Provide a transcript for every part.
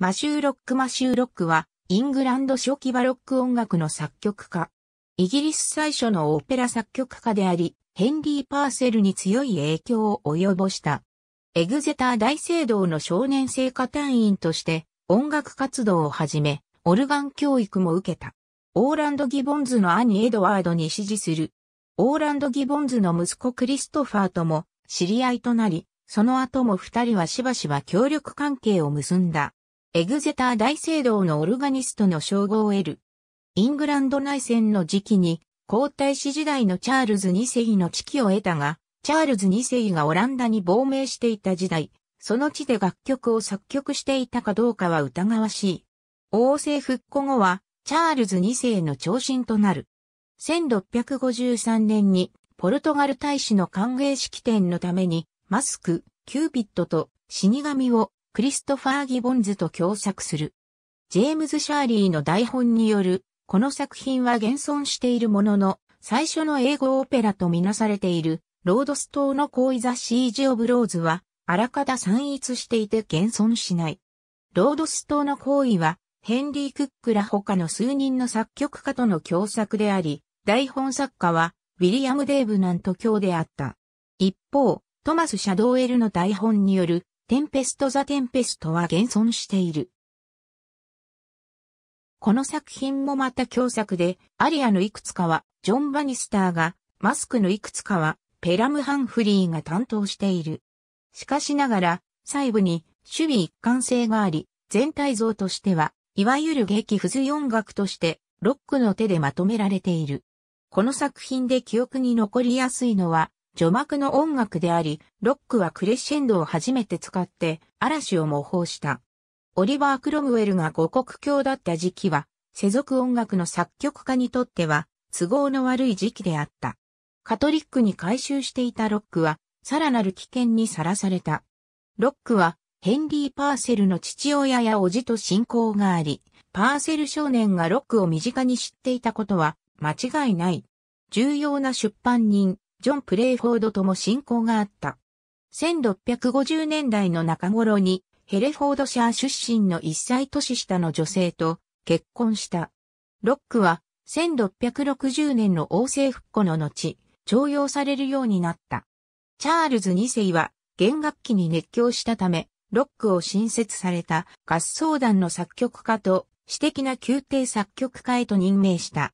マシューロック・マシューロックは、イングランド初期バロック音楽の作曲家。イギリス最初のオペラ作曲家であり、ヘンリー・パーセルに強い影響を及ぼした。エグゼター大聖堂の少年聖歌隊員として音楽活動を始め、オルガン教育も受けた。オーランド・ギボンズの兄エドワードに支持する。オーランド・ギボンズの息子クリストファーとも知り合いとなり、その後も二人はしばしば協力関係を結んだ。エグゼター大聖堂のオルガニストの称号を得る。イングランド内戦の時期に、皇太子時代のチャールズ2世の地位を得たが、チャールズ2世がオランダに亡命していた時代、その地で楽曲を作曲していたかどうかは疑わしい。王政復古後は、チャールズ2世の長身となる。1653年に、ポルトガル大使の歓迎式典のために、マスク、キューピッドと死神をクリストファー・ギボンズと共作する。ジェームズ・シャーリーの台本による、この作品は現存しているものの、最初の英語オペラとみなされている、ロードス島の行為ザ・シージ・オブ・ローズは、あらかた散逸していて現存しない。ロードス島の行為は、ヘンリー・クックら他の数人の作曲家との共作であり、台本作家は、ウィリアム・デーブナント卿であった。一方、トマス・シャドーエルの台本による、テンペスト・ザ・テンペストは現存している。この作品もまた共作で、アリアのいくつかは、ジョン・バニスターが、マスクのいくつかは、ペラム・ハンフリーが担当している。しかしながら、細部に、守備一貫性があり、全体像としては、いわゆる劇不随音楽として、ロックの手でまとめられている。この作品で記憶に残りやすいのは、序幕の音楽であり、ロックはクレッシェンドを初めて使って嵐を模倣した。オリバー・クロムウェルが五国教だった時期は、世俗音楽の作曲家にとっては都合の悪い時期であった。カトリックに改修していたロックは、さらなる危険にさらされた。ロックは、ヘンリー・パーセルの父親や叔父と親交があり、パーセル少年がロックを身近に知っていたことは間違いない。重要な出版人、ジョン・プレイフォードとも親交があった。1650年代の中頃に、ヘレフォードシャー出身の1歳年下の女性と結婚した。ロックは、1660年の王政復古の後、徴用されるようになった。チャールズ2世は、弦楽器に熱狂したため、ロックを新設された合奏団の作曲家と、私的な宮廷作曲家へと任命した。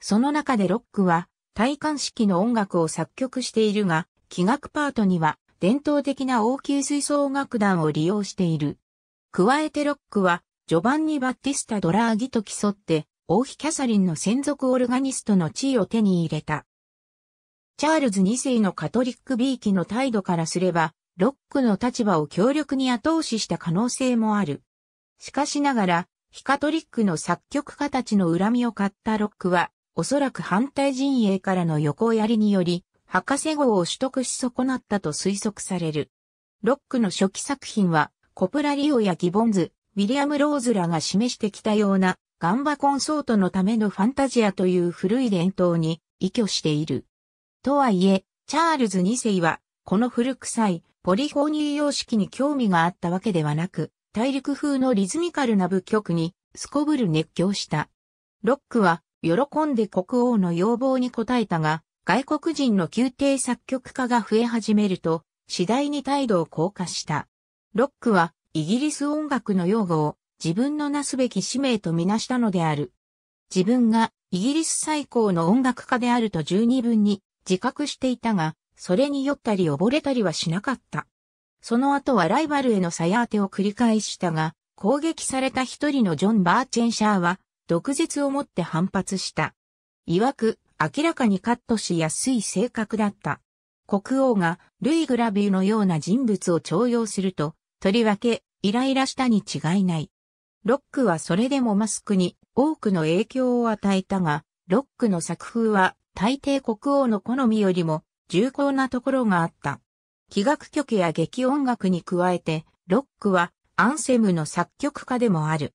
その中でロックは、大感式の音楽を作曲しているが、器楽パートには伝統的な王宮吹奏楽団を利用している。加えてロックは、ジョバンニ・バッティスタ・ドラーギと競って、王妃キャサリンの専属オルガニストの地位を手に入れた。チャールズ2世のカトリックビーキの態度からすれば、ロックの立場を強力に後押しした可能性もある。しかしながら、非カトリックの作曲家たちの恨みを買ったロックは、おそらく反対陣営からの横やりにより、博士号を取得し損なったと推測される。ロックの初期作品は、コプラリオやギボンズ、ウィリアム・ローズらが示してきたような、ガンバコンソートのためのファンタジアという古い伝統に依拠している。とはいえ、チャールズ2世は、この古臭いポリフォニー様式に興味があったわけではなく、大陸風のリズミカルな舞曲にすこぶる熱狂した。ロックは喜んで国王の要望に応えたが、外国人の宮廷作曲家が増え始めると、次第に態度を硬化した。ロックは、イギリス音楽の用語を自分のなすべき使命とみなしたのである。自分がイギリス最高の音楽家であると十二分に自覚していたが、それに酔ったり溺れたりはしなかった。その後はライバルへの鞘当てを繰り返したが、攻撃された一人のジョン・バーチェンシャーは、毒舌をもって反発した。曰く、明らかにカットしやすい性格だった。国王がルイ・グラビューのような人物を徴用すると、とりわけイライラしたに違いない。ロックはそれでもマスクに多くの影響を与えたが、ロックの作風は大抵国王の好みよりも重厚なところがあった。器楽曲や劇音楽に加えて、ロックはアンセムの作曲家でもある。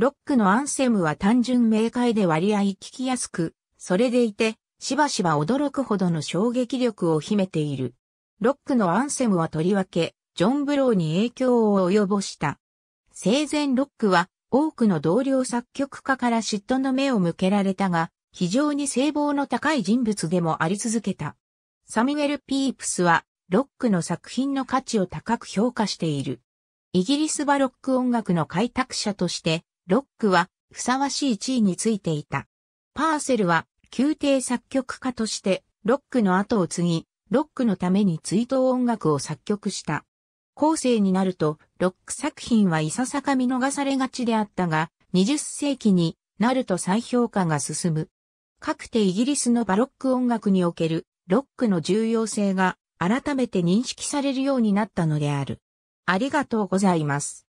ロックのアンセムは単純明快で割合聞きやすく、それでいて、しばしば驚くほどの衝撃力を秘めている。ロックのアンセムはとりわけ、ジョン・ブローに影響を及ぼした。生前ロックは、多くの同僚作曲家から嫉妬の目を向けられたが、非常に性望の高い人物でもあり続けた。サミュエル・ピープスは、ロックの作品の価値を高く評価している。イギリスバロック音楽の開拓者として、ロックはふさわしい地位についていた。パーセルは宮廷作曲家としてロックの後を継ぎ、ロックのために追悼音楽を作曲した。後世になるとロック作品はいささか見逃されがちであったが、20世紀になると再評価が進む。かくてイギリスのバロック音楽におけるロックの重要性が改めて認識されるようになったのである。ありがとうございます。